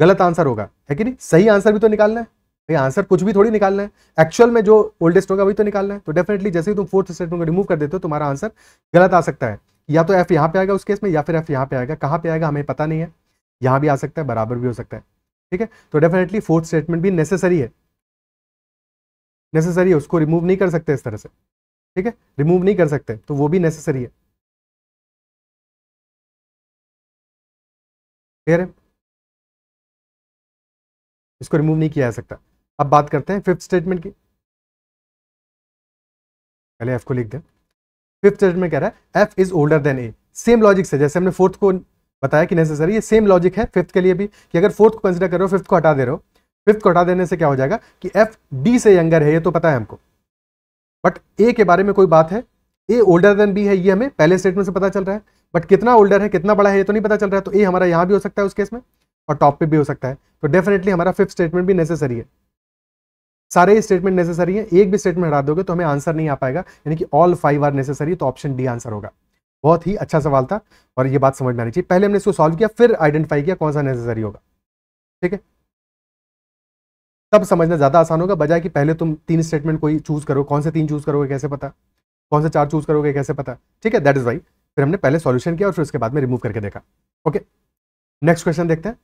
गलत आंसर होगा है कि नहीं सही आंसर भी तो निकालना है भाई आंसर कुछ भी थोड़ी निकालना है एक्चुअल में जो ओल्डेस्ट होगा वही तो निकालना है तो डेफिनेटली जैसे ही तुम फोर्थ स्टेटमेंट को रिमूव कर देते हो तुम्हारा आंसर गलत आ सकता है या तो एफ यहाँ पे आएगा उस केस में या फिर एफ यहाँ पे आएगा कहाँ पे आएगा हमें पता नहीं है यहाँ भी आ सकता है बराबर भी हो सकता है ठीक है तो डेफिनेटली फोर्थ स्टेटमेंट भी नेसेसरी है नेसेसरी है उसको रिमूव नहीं कर सकते इस तरह से ठीक है रिमूव नहीं कर सकते तो वो भी नेसेसरी है है इसको रिमूव नहीं किया जा सकता अब बात करते हैं फिफ्थ स्टेटमेंट की पहले एफ को लिख दें फिफ्थ स्टेटमेंट कह रहा है F is older than A same logic से जैसे हमने फोर्थ को बताया कि नेसेसरी ये सेम लॉजिक है फिफ्थ के लिए भी कि अगर फोर्थ को कंसिडर करो फिफ्थ को हटा दे रहे हो फिफ्थ को हटा देने से क्या हो जाएगा कि एफ बी से यंगर है ये तो पता है हमको बट ए के बारे में कोई बात है ए ओल्डर देन बी है ये हमें पहले स्टेटमेंट से पता चल रहा है बट कितना ओल्डर है कितना बड़ा है ये तो नहीं पता चल रहा है तो ए हमारा यहाँ भी हो सकता है उस केस में और टॉप पे भी हो सकता है तो डेफिनेटली हमारा फिफ्थ स्टेटमेंट भी नेसेसरी है सारे स्टेटमेंट नेसेसरी है एक भी स्टेटमेंट हटा दोगे तो हमें आंसर नहीं आ पाएगा यानी कि ऑल फाइव आर नेसेसरी तो ऑप्शन डी आंसर होगा बहुत ही अच्छा सवाल था और ये बात समझ में आनी चाहिए पहले हमने इसको सॉल्व किया फिर आइडेंटिफाई किया कौन सा नेसेसरी होगा ठीक है तब समझना ज़्यादा आसान होगा बजाय कि पहले तुम तीन स्टेटमेंट कोई चूज़ करो कौन से तीन चूज़ करोगे कैसे पता कौन से चार चूज़ करोगे कैसे पता ठीक है दैट इज़ वाई फिर हमने पहले सॉल्यूशन किया और फिर उसके बाद में रिमूव करके देखा ओके नेक्स्ट क्वेश्चन देखते हैं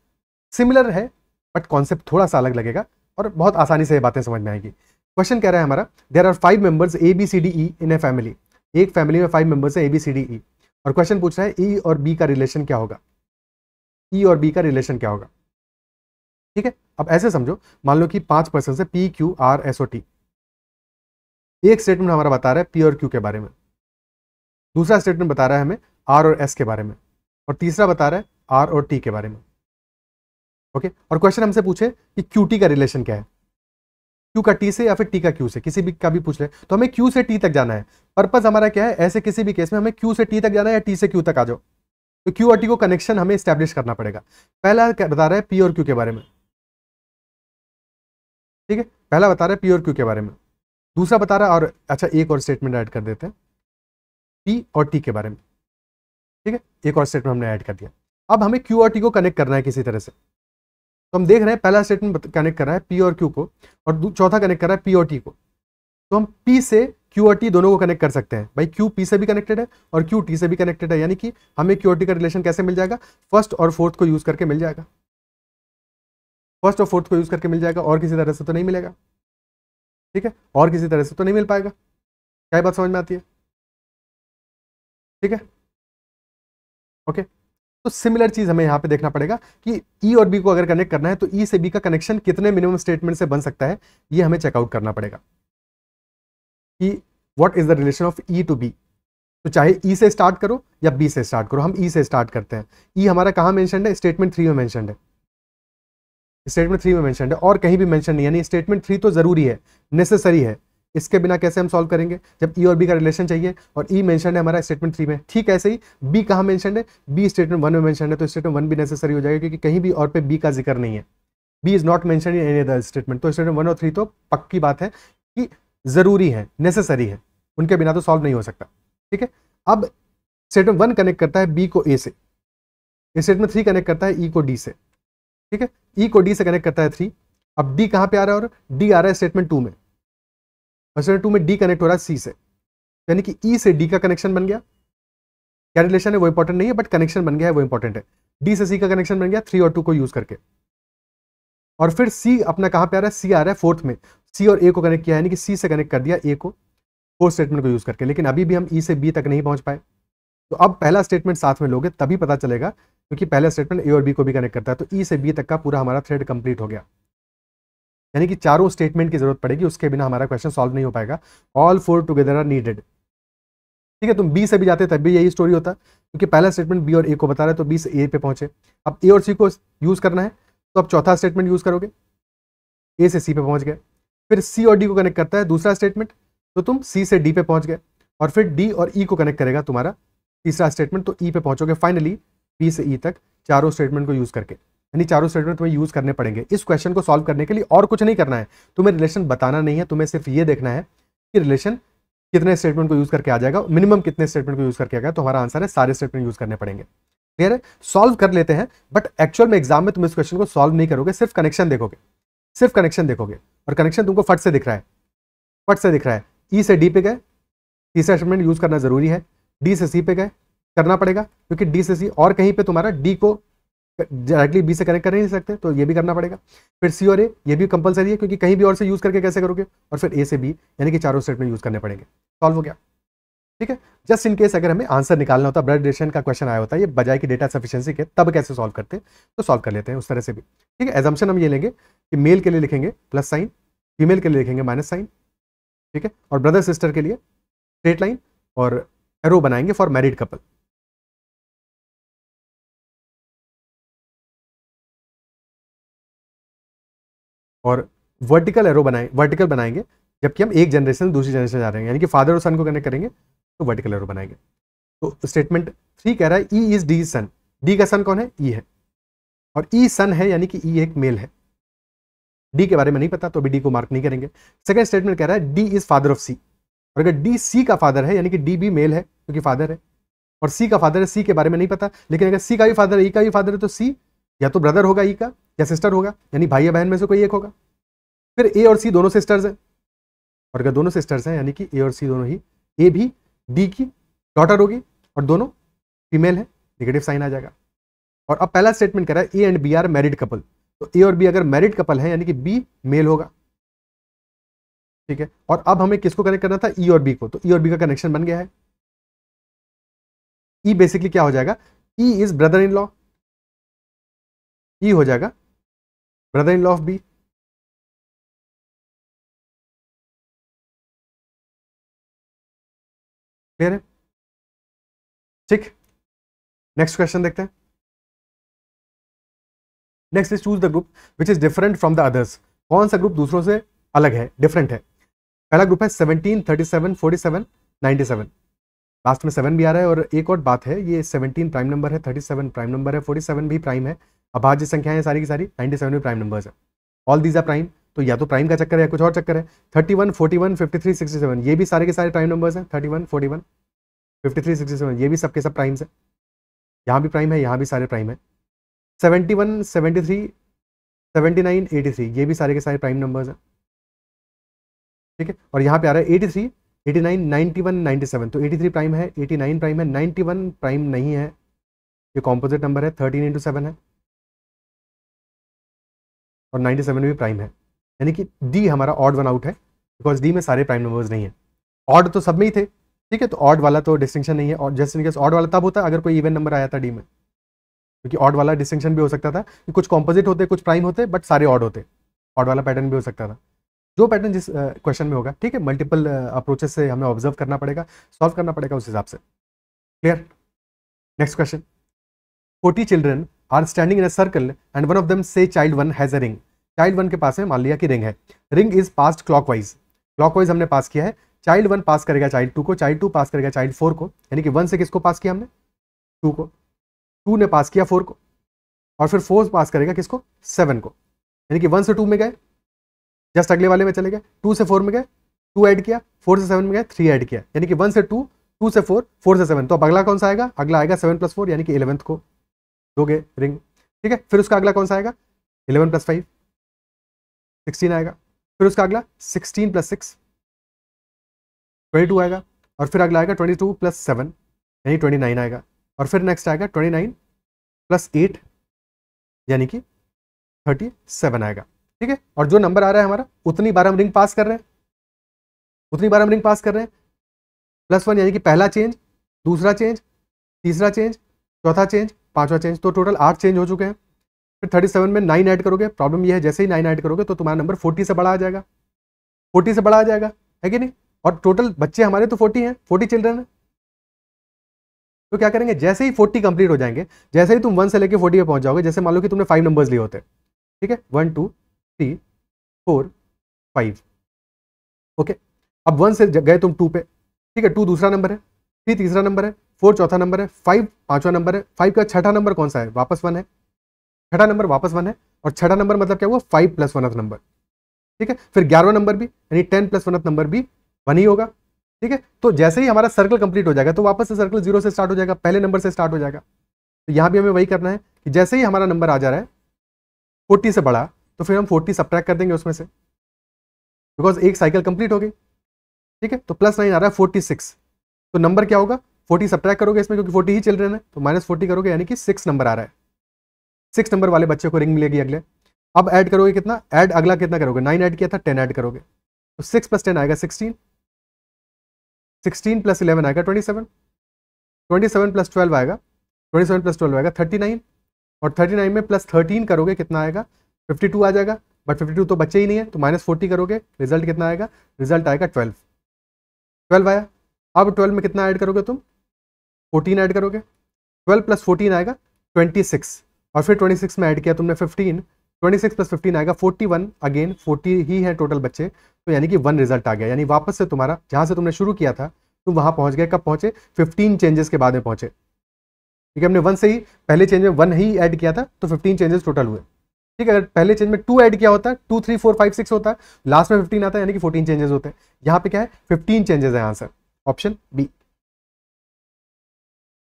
सिमिलर है बट कॉन्सेप्ट थोड़ा सा अलग लगेगा और बहुत आसानी से ये बातें समझ में आएगी क्वेश्चन कह रहा है हमारा there are five members A B C D E in a family एक फैमिली में फाइव मेंबर्स है ए बी सी डी ई और क्वेश्चन पूछ रहा है ई e और बी का रिलेशन क्या होगा ई e और बी का रिलेशन क्या होगा ठीक है अब ऐसे समझो मान लो कि पांच पर्सन है P Q R S O T एक स्टेटमेंट हमारा बता रहा है पी और क्यू के बारे में दूसरा स्टेटमेंट बता रहा है हमें आर और एस के बारे में और तीसरा बता रहा है आर और टी के बारे में ओके और क्वेश्चन हमसे पूछे कि टी का रिलेशन क्या है क्यू का टी से या फिर टी का क्यू से किसी भी का भी पूछ ले तो हमें क्यू से टी तक जाना है पर्पज हमारा क्या है ऐसे किसी भी केस में हमें क्यू से टी तक जाना है या टी से क्यू तक आ जाओ तो क्यू और टी को कनेक्शन हमें स्टैब्लिश करना पड़ेगा पहला बता रहा है पी और क्यू के बारे में ठीक है पहला बता रहा है पी और क्यू के बारे में दूसरा बता रहा है और अच्छा एक और स्टेटमेंट ऐड कर देते हैं पी और टी के बारे में ठीक है एक और स्टेटमेंट हमने ऐड कर दिया अब हमें क्यू और टी को कनेक्ट करना है किसी तरह से तो हम देख रहे हैं पहला स्टेटमेंट कनेक्ट कर रहा है पी और क्यू को और चौथा कनेक्ट कर रहा है पी और टी को तो हम पी से क्यू और टी दोनों को कनेक्ट कर सकते हैं भाई क्यू पी से भी कनेक्टेड है और क्यू टी से भी कनेक्टेड है यानी कि हमें क्यू और टी का रिलेशन कैसे मिल जाएगा फर्स्ट और फोर्थ को यूज करके मिल जाएगा फर्स्ट और फोर्थ को यूज करके मिल जाएगा और किसी तरह से तो नहीं मिलेगा ठीक है और किसी तरह से तो नहीं मिल पाएगा क्या बात समझ में आती है ठीक है ओके तो सिमिलर चीज़ हमें यहाँ पे देखना पड़ेगा कि ई e और बी को अगर कनेक्ट करना है तो ई e से बी का कनेक्शन कितने मिनिमम स्टेटमेंट से बन सकता है ये हमें चेकआउट करना पड़ेगा कि what is the relation of E to B तो चाहे ई e से स्टार्ट करो या बी से स्टार्ट करो हम ई e से स्टार्ट करते हैं ई e हमारा कहाँ मैंशन है स्टेटमेंट थ्री में मैंशन है स्टेटमेंट थ्री में मैंशन है और कहीं भी मैंशन नहीं यानी स्टेटमेंट थ्री तो ज़रूरी है नेसेसरी है इसके बिना कैसे हम सॉल्व करेंगे जब ई e और बी का रिलेशन चाहिए और ई e मेंशन है हमारा स्टेटमेंट थ्री में ठीक ऐसे ही बी कहाँ मेंशन है बी स्टेटमेंट वन में मेंशन है तो स्टेटमेंट वन भी नेसेसरी हो जाएगा क्योंकि कहीं भी और पे बी का जिक्र नहीं है B is not mention in any other statement तो स्टेटमेंट वन और थ्री तो पक्की बात है कि ज़रूरी है नेसेसरी है उनके बिना तो सॉल्व नहीं हो सकता ठीक है अब स्टेटमेंट वन कनेक्ट करता है बी को ए से स्टेटमेंट थ्री कनेक्ट करता है ई e को डी से ठीक है ई e को डी से कनेक्ट करता है थ्री अब डी कहाँ पे आ रहा है और डी आ रहा है स्टेटमेंट टू में वर्सन टू में डी कनेक्ट हो रहा है सी से यानी कि ई e से डी का कनेक्शन बन गया क्या रिलेशन है वो इंपॉर्टेंट नहीं है बट कनेक्शन बन गया है वो इंपॉर्टेंट है डी से सी का कनेक्शन बन गया थ्री और टू को यूज करके और फिर सी अपना कहाँ पे आ रहा है सी आ रहा है फोर्थ में सी और ए को कनेक्ट किया यानी कि सी से कनेक्ट कर दिया ए को फोर्थ स्टेटमेंट को यूज करके लेकिन अभी भी हम ई e से बी तक नहीं पहुंच पाए तो अब पहला स्टेटमेंट साथ में लोगे तभी पता चलेगा क्योंकि पहला स्टेटमेंट ए और बी को भी कनेक्ट करता है तो ई e से बी तक का पूरा हमारा थ्रेड कंप्लीट हो गया यानी कि चारों स्टेटमेंट की जरूरत पड़ेगी उसके बिना हमारा क्वेश्चन सॉल्व नहीं हो पाएगा all four together are needed ठीक है तुम बी से भी जाते तब भी यही स्टोरी होता क्योंकि पहला स्टेटमेंट बी और ए को बता रहा है तो बी से ए पे पहुंचे अब ए और सी को यूज़ करना है तो अब चौथा स्टेटमेंट यूज़ करोगे ए से सी पे पहुंच गए फिर सी और डी को कनेक्ट करता है दूसरा स्टेटमेंट तो तुम सी से डी पे पहुंच गए और फिर डी और ई e को कनेक्ट करेगा तुम्हारा तीसरा स्टेटमेंट तो ई e पे पहुंचोगे फाइनली बी से ई e तक चारों स्टेटमेंट को यूज़ करके यानी चारों स्टेटमेंट तुम्हें यूज़ करने पड़ेंगे इस क्वेश्चन को सॉल्व करने के लिए और कुछ नहीं करना है तुम्हें रिलेशन बताना नहीं है तुम्हें सिर्फ ये देखना है कि रिलेशन कितने स्टेटमेंट को यूज़ करके आ जाएगा मिनिमम कितने स्टेटमेंट को यूज़ करके आएगा तो हमारा आंसर है सारे स्टेटमेंट यूज़ करने पड़ेंगे क्लियर है सॉल्व कर लेते हैं बट एक्चुअल में एग्जाम में तुम इस क्वेश्चन को सॉल्व नहीं करोगे सिर्फ कनेक्शन देखोगे सिर्फ कनेक्शन देखोगे और कनेक्शन तुमको फट से दिख रहा है फट से दिख रहा है ई e से डी पे गए तीसरा स्टेटमेंट यूज़ करना ज़रूरी है डी से सी पे गए करना पड़ेगा क्योंकि डी से सी और कहीं पे तुम्हारा डी को डायरेक्टली बी से कनेक्ट कर नहीं सकते तो ये भी करना पड़ेगा फिर सी और ए ये भी कंपलसरी है क्योंकि कहीं भी और से यूज़ करके कैसे करोगे और फिर ए से बी यानी कि चारों सेट में यूज़ करने पड़ेंगे सॉल्व हो गया ठीक है जस्ट इन केस अगर हमें आंसर निकालना होता ब्लड रिलेशन का क्वेश्चन आया होता है ये बजाय की डेटा सफिशियंसी के तब कैसे सॉल्व करते तो सॉल्व कर लेते हैं उस तरह से भी ठीक है एजम्पन हम ये लेंगे कि मेल के लिए लिखेंगे प्लस साइन फीमेल के लिए लिखेंगे माइनस साइन ठीक है और ब्रदर सिस्टर के लिए स्ट्रेट लाइन और एरो बनाएंगे फॉर मैरिड कपल और वर्टिकल एरो बनाए वर्टिकल बनाएंगे जबकि हम एक जनरेशन दूसरी जनरेशन जा रहे हैं यानी कि फादर और सन को कनेक्ट करेंगे तो वर्टिकल एरो बनाएंगे तो स्टेटमेंट थ्री कह रहा है E is D son D का सन कौन है ई e है और ई e सन है यानी कि ई e एक मेल है डी के बारे में नहीं पता तो अभी डी को मार्क नहीं करेंगे सेकेंड स्टेटमेंट कह रहा है D is father of C और अगर डी सी का फादर है यानी कि डी भी मेल है क्योंकि फादर है और सी का फादर है सी के बारे में नहीं पता लेकिन अगर सी का भी फादर है ई का भी फादर है तो सी या तो ब्रदर होगा ई e का या सिस्टर होगा यानी भाई या बहन में से कोई एक होगा फिर ए और सी दोनों सिस्टर्स हैं और अगर दोनों सिस्टर्स हैं यानी कि ए और सी दोनों ही ए भी डी की डॉटर होगी और दोनों फीमेल है निगेटिव साइन आ जाएगा और अब पहला स्टेटमेंट कह रहा है A and B are married couple तो ए और बी अगर मैरिड कपल है यानी कि बी मेल होगा ठीक है और अब हमें किसको कनेक्ट करना था ई e और बी को तो ई e और बी का कनेक्शन बन गया है ई बेसिकली क्या हो जाएगा E is brother in law E e हो जाएगा brother in law of B clear है ठीक नेक्स्ट क्वेश्चन देखते हैं next is choose the group which is different from the others कौन सा ग्रुप दूसरों से अलग है डिफरेंट है पहला ग्रुप है seventeen thirty seven forty seven ninety seven last में सेवन भी आ रहा है और एक और बात है ये सेवनटीन प्राइम नंबर है थर्टी सेवन प्राइम नंबर है फोर्टी सेवन भी प्राइम है अभाज्य संख्याएं सारी की सारी 97 भी प्राइम नंबर्स है ऑल दीज आर प्राइम तो या तो प्राइम का चक्कर है कुछ और चक्कर है 31, 41, 53, 67 ये भी सारे के सारे प्राइम नंबर्स हैं 31, 41, 53, 67 ये भी सबके सब प्राइम्स हैं यहाँ भी प्राइम है यहाँ भी सारे प्राइम है सेवेंटी नाइन एटी थ्री ये भी सारे के सारे प्राइम नंबर्स हैं ठीक है और यहाँ पे आ रहा है 83, वन नाइनटी सेवन तो थ्री प्राइम है नाइन प्राइम है वन प्राइम नहीं है ये कॉम्पोजिट नंबर है थर्टीन इंटू सेवन है और 97 भी प्राइम है यानी कि डी हमारा ऑड वन आउट है बिकॉज डी में सारे प्राइम नंबर्स नहीं है ऑड तो सब में ही थे ठीक है तो ऑड वाला तो डिस्टिंक्शन नहीं है और जैसे इनकेस ऑड वाला तब होता अगर कोई इवन नंबर आया था डी में क्योंकि ऑड वाला डिस्टिंक्शन भी हो सकता था कि कुछ कॉम्पोजिट होते कुछ प्राइम होते बट सारे ऑड होते ऑड वाला पैटर्न भी हो सकता था जो पैटर्न जिस क्वेश्चन में होगा ठीक है मल्टीपल अप्रोचेस से हमें ऑब्जर्व करना पड़ेगा सॉल्व करना पड़ेगा उस हिसाब से clear next question forty children are standing in a circle and one of them से child one has a ring child one के पास में मान लिया कि रिंग है ring is passed clockwise clockwise हमने पास किया है चाइल्ड वन पास करेगा चाइल्ड टू को चाइल्ड टू पास करेगा चाइल्ड फोर को यानी कि वन से किसको पास किया हमने टू को टू ने पास किया फोर को और फिर फोर पास करेगा किसको सेवन को यानी कि वन से टू में गए जस्ट अगले वाले में चले गए टू से फोर में गए टू ऐड किया फोर से सेवन में गए थ्री ऐड किया यानी कि वन से टू टू से फोर फोर से सेवन तो अब अगला कौन सा आएगा अगला आएगा सेवन प्लस फोर यानी कि इलेवंथ को दोगे रिंग ठीक है फिर उसका अगला कौन सा आएगा इलेवन प्लस फाइव सिक्सटीन आएगा फिर उसका अगला sixteen plus six twenty two आएगा और फिर अगला आएगा ट्वेंटी टू प्लस सेवन यानी ट्वेंटी नाइन आएगा और फिर नेक्स्ट आएगा ट्वेंटी नाइन प्लस एट यानी कि थर्टी सेवन आएगा ठीक है और जो नंबर आ रहा है हमारा उतनी बार हम रिंग पास कर रहे हैं उतनी बार हम रिंग पास कर रहे हैं प्लस वन यानी कि पहला चेंज दूसरा चेंज तीसरा चेंज चौथा चेंज पांचवा चेंज तो टोटल आठ चेंज हो चुके हैं फिर थर्टी सेवन में नाइन ऐड करोगे प्रॉब्लम यह है जैसे ही नाइन ऐड करोगे तो तुम्हारा नंबर फोर्टी से बड़ा आ जाएगा फोर्टी से बड़ा आ जाएगा है कि नहीं और टोटल बच्चे हमारे तो फोर्टी हैं फोर्टी चिल्ड्रन हैं तो क्या करेंगे जैसे ही फोर्टी कंप्लीट हो जाएंगे जैसे ही तुम वन से लेकर फोर्टी पर पहुंच जाओगे जैसे मान लो कि तुमने फाइव नंबर्स लिए होते ठीक है one two three four five okay अब वन से गए तुम टू पे ठीक है टू दूसरा नंबर है थ्री तीसरा नंबर है फोर चौथा नंबर है फाइव पांचवा नंबर है फाइव का छठा नंबर कौन सा है वापस वन है छठा नंबर वापस वन है और छठा नंबर मतलब क्या हुआ फाइव प्लस वनथ नंबर ठीक है फिर ग्यारहवा नंबर भी यानी टेन प्लस वनथ नंबर भी वन ही होगा ठीक है तो जैसे ही हमारा सर्कल कंप्लीट हो जाएगा तो वापस से सर्कल जीरो से स्टार्ट हो जाएगा पहले नंबर से स्टार्ट हो जाएगा तो यहां भी हमें वही करना है कि जैसे ही हमारा नंबर आ जा रहा है फोर्टी से बड़ा तो फिर हम फोर्टी सब्ट्रैक्ट कर देंगे उसमें से बिकॉज एक साइकिल कंप्लीट हो गई ठीक है तो प्लस नाइन आ रहा है फोर्टी सिक्स तो नंबर क्या होगा फोर्टी सब्ट्रैक करोगे इसमें क्योंकि फोर्टी ही चिल्ड्रेन है तो माइनस फोर्टी करोगे यानी कि सिक्स नंबर आ रहा है सिक्स नंबर वाले बच्चे को रिंग मिलेगी अगले अब ऐड करोगे कितना ऐड अगला कितना करोगे नाइन ऐड किया था टेन ऐड करोगे तो सिक्स प्लस टेन आएगा सिक्सटीन सिक्सटीन प्लस इलेवन आएगा twenty seven twenty seven plus twelve आएगा ट्वेंटी सेवन प्लस ट्वेल्व आएगा थर्टी नाइन और थर्टी नाइन में प्लस थर्टीन करोगे कितना आएगा फिफ्टी टू आ जाएगा बट फिफ्टी टू तो बच्चे ही नहीं है तो माइनस फोर्टी करोगे रिजल्ट कितना आएगा रिजल्ट आएगा ट्वेल्व ट्वेल्व आया अब ट्वेल्व में कितना ऐड करोगे तुम फोर्टीन ऐड करोगे ट्वेल्व प्लस फोर्टीन आएगा ट्वेंटी सिक्स और फिर ट्वेंटी सिक्स में ऐड किया तुमने fifteen twenty six plus fifteen आएगा फोर्टी वन अगेन फोर्टी ही है टोटल बच्चे तो यानी कि वन रिजल्ट आ गया यानी वापस से तुम्हारा जहाँ से तुमने शुरू किया था तुम वहाँ पहुँच गए कब पहुँचे फिफ्टीन चेंजेस के बाद में पहुँचे ठीक है हमने वन से ही पहले चेंज में वन ही ऐड किया था तो फिफ्टीन चेंजेस टोटल हुए ठीक है अगर पहले चेंज में टू ऐड किया होता two three four five six होता लास्ट में फिफ्टीन आता है यानी कि फोर्टीन चेंजेस होते हैं यहाँ पे क्या है फिफ्टीन चेंजेस है आंसर ऑप्शन बी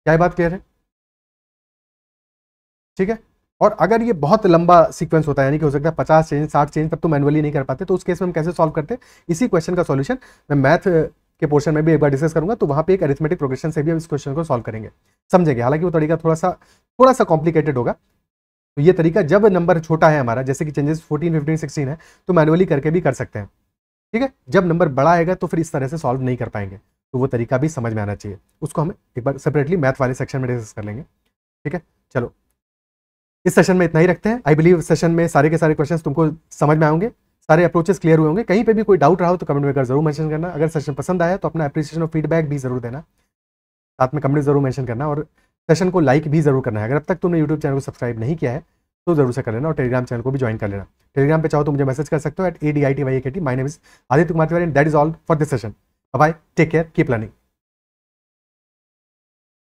क्या बात क्लियर है ठीक है और अगर ये बहुत लंबा सीक्वेंस होता है यानी कि हो सकता है पचास चेंज साठ चेंज तब तो मैनुअली नहीं कर पाते तो उस केस में हम कैसे सॉल्व करते इसी क्वेश्चन का सॉल्यूशन मैं मैथ के पोर्शन में भी एक बार डिस्कस करूंगा तो वहाँ पे एक अरिथमेटिक प्रोग्रेशन से भी हम इस क्वेश्चन को सॉल्व करेंगे समझेंगे हालांकि वो तरीका थोड़ा सा थोड़ा सा कॉम्प्लिकेटेड होगा तो ये तरीका जब नंबर छोटा है हमारा जैसे कि चेंजेस फोर्टीन फिफ्टीन सिक्सटीन है तो मैनुअली करके भी कर सकते हैं ठीक है जब नंबर बड़ा आएगा तो फिर इस तरह से सॉल्व नहीं कर पाएंगे तो वो तरीका भी समझ में आना चाहिए उसको हम एक बार सेपरेटली मैथ वाले सेक्शन में डिस्कस कर लेंगे ठीक है चलो इस सेशन में इतना ही रखते हैं आई बिलीव सेशन में सारे के सारे क्वेश्चन तुमको समझ में आएंगे सारे अप्रोचेस क्लियर हुए होंगे कहीं पे भी कोई डाउट रहा हो तो कमेंट में कर जरूर मेंशन करना अगर सेशन पसंद आया तो अपना अप्रिसिएशन और फीडबैक भी जरूर देना साथ में कमेंट जरूर मेंशन करना और सेशन को लाइक भी जरूर करना है अगर अब तक तुमने यूट्यूब चैनल को सब्सक्राइब नहीं किया है तो जरूर से कर लेना और टेलीग्राम चैनल को भी ज्वाइन कर लेना टेलीग्राम पर चाहो तो मुझे मैसेज कर सकते हो at A D I T Y A K T my Aditya Kumar Tiwari that is all for this session bye take care keep learning